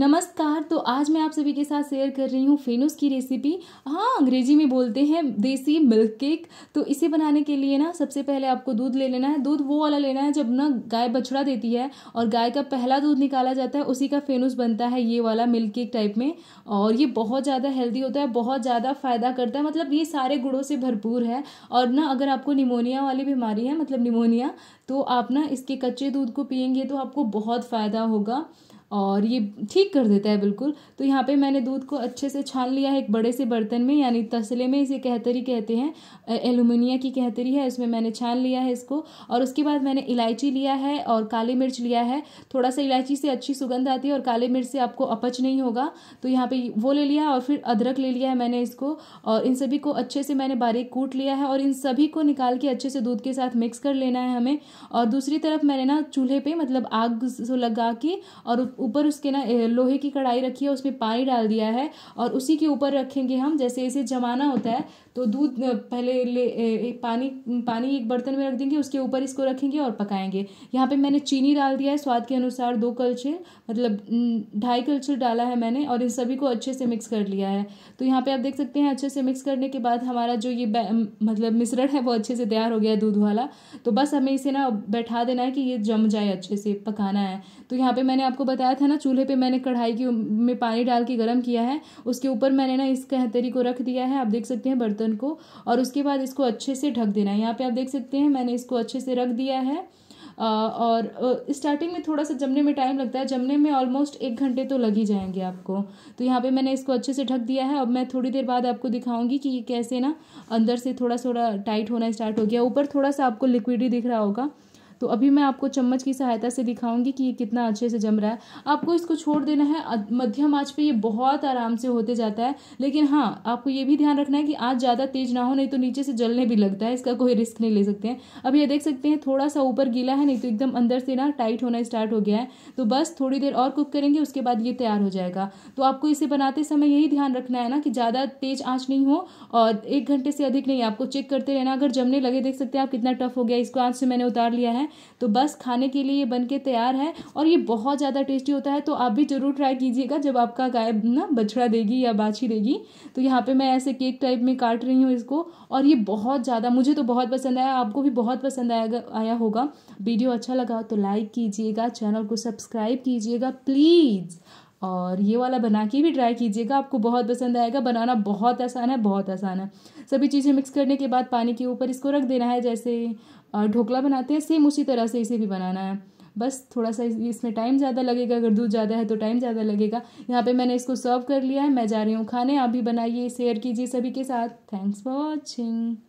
नमस्कार तो आज मैं आप सभी के साथ शेयर कर रही हूँ फेनूस की रेसिपी हाँ अंग्रेजी में बोलते हैं देसी मिल्क केक तो इसे बनाने के लिए ना सबसे पहले आपको दूध ले लेना है दूध वो वाला लेना है जब ना गाय बछड़ा देती है और गाय का पहला दूध निकाला जाता है उसी का फेनूस बनता है ये वाला मिल्क केक टाइप में और ये बहुत ज़्यादा हेल्दी होता है बहुत ज़्यादा फ़ायदा करता है मतलब ये सारे गुड़ों से भरपूर है और ना अगर आपको निमोनिया वाली बीमारी है मतलब निमोनिया तो आप ना इसके कच्चे दूध को पियेंगे तो आपको बहुत फ़ायदा होगा और ये ठीक कर देता है बिल्कुल तो यहाँ पे मैंने दूध को अच्छे से छान लिया है एक बड़े से बर्तन में यानी तसले में इसे कहतरी कहते हैं एलुमिनिया की कहतरी है इसमें मैंने छान लिया है इसको और उसके बाद मैंने इलायची लिया है और काली मिर्च लिया है थोड़ा सा इलायची से अच्छी सुगंध आती है और काले मिर्च से आपको अपच नहीं होगा तो यहाँ पर वो ले लिया और फिर अदरक ले लिया है मैंने इसको और इन सभी को अच्छे से मैंने बारीक कूट लिया है और इन सभी को निकाल के अच्छे से दूध के साथ मिक्स कर लेना है हमें और दूसरी तरफ मैंने ना चूल्हे पर मतलब आग लगा के और ऊपर उसके ना लोहे की कढ़ाई रखी है उसमें पानी डाल दिया है और उसी के ऊपर रखेंगे हम जैसे इसे जमाना होता है तो दूध पहले ले एक पानी पानी एक बर्तन में रख देंगे उसके ऊपर इसको रखेंगे और पकाएंगे यहाँ पे मैंने चीनी डाल दिया है स्वाद के अनुसार दो कल्चर मतलब ढाई कलछे डाला है मैंने और इन सभी को अच्छे से मिक्स कर लिया है तो यहाँ पे आप देख सकते हैं अच्छे से मिक्स करने के बाद हमारा जो ये मतलब मिश्रण है वो अच्छे से तैयार हो गया दूध वाला तो बस हमें इसे ना बैठा देना है कि ये जम जाए अच्छे से पकाना है तो यहाँ पर मैंने आपको बताया बताया था ना चूल्हे पे मैंने कढ़ाई के में पानी डाल के गर्म किया है उसके ऊपर मैंने ना इस कहतरी को रख दिया है आप देख सकते हैं बर्तन को और उसके बाद इसको अच्छे से ढक देना है यहाँ पे आप देख सकते हैं मैंने इसको अच्छे से रख दिया है और स्टार्टिंग में थोड़ा सा जमने में टाइम लगता है जमने में ऑलमोस्ट एक घंटे तो लग ही जाएंगे आपको तो यहाँ पे मैंने इसको अच्छे से ढक दिया है अब मैं थोड़ी देर बाद आपको दिखाऊंगी कि ये कैसे ना अंदर से थोड़ा थोड़ा टाइट होना स्टार्ट हो गया ऊपर थोड़ा सा आपको लिक्विड ही दिख रहा होगा तो अभी मैं आपको चम्मच की सहायता से दिखाऊंगी कि ये कितना अच्छे से जम रहा है आपको इसको छोड़ देना है मध्यम आँच पर ये बहुत आराम से होते जाता है लेकिन हाँ आपको ये भी ध्यान रखना है कि आज ज़्यादा तेज ना हो नहीं तो नीचे से जलने भी लगता है इसका कोई रिस्क नहीं ले सकते हैं अब ये देख सकते हैं थोड़ा सा ऊपर गीला है नहीं तो एकदम अंदर से ना टाइट होना स्टार्ट हो गया है तो बस थोड़ी देर और कुक करेंगे उसके बाद ये तैयार हो जाएगा तो आपको इसे बनाते समय यही ध्यान रखना है ना कि ज़्यादा तेज आँच नहीं हो और एक घंटे से अधिक नहीं आपको चेक करते रहना अगर जमने लगे देख सकते हैं आप कितना टफ हो गया इसको आँच से मैंने उतार लिया है तो बस खाने के लिए ये बन के तैयार है और ये बहुत ज़्यादा टेस्टी होता है तो आप भी ज़रूर ट्राई कीजिएगा जब आपका गाय ना बछड़ा देगी या बाछी देगी तो यहाँ पर मैं ऐसे केक टाइप में काट रही हूँ इसको और ये बहुत ज़्यादा मुझे तो बहुत पसंद आया आपको भी बहुत पसंद आया आया होगा वीडियो अच्छा लगा तो लाइक कीजिएगा चैनल को सब्सक्राइब कीजिएगा प्लीज़ और ये वाला बना के भी ट्राई कीजिएगा आपको बहुत पसंद आएगा बनाना बहुत आसान है बहुत आसान है सभी चीज़ें मिक्स करने के बाद पानी के ऊपर इसको रख देना है जैसे ढोकला बनाते हैं सेम उसी तरह से इसे भी बनाना है बस थोड़ा सा इसमें टाइम ज़्यादा लगेगा अगर दूध ज़्यादा है तो टाइम ज़्यादा लगेगा यहाँ पे मैंने इसको सर्व कर लिया है मैं जा रही हूँ खाने आप भी बनाइए शेयर कीजिए सभी के साथ थैंक्स फॉर वॉचिंग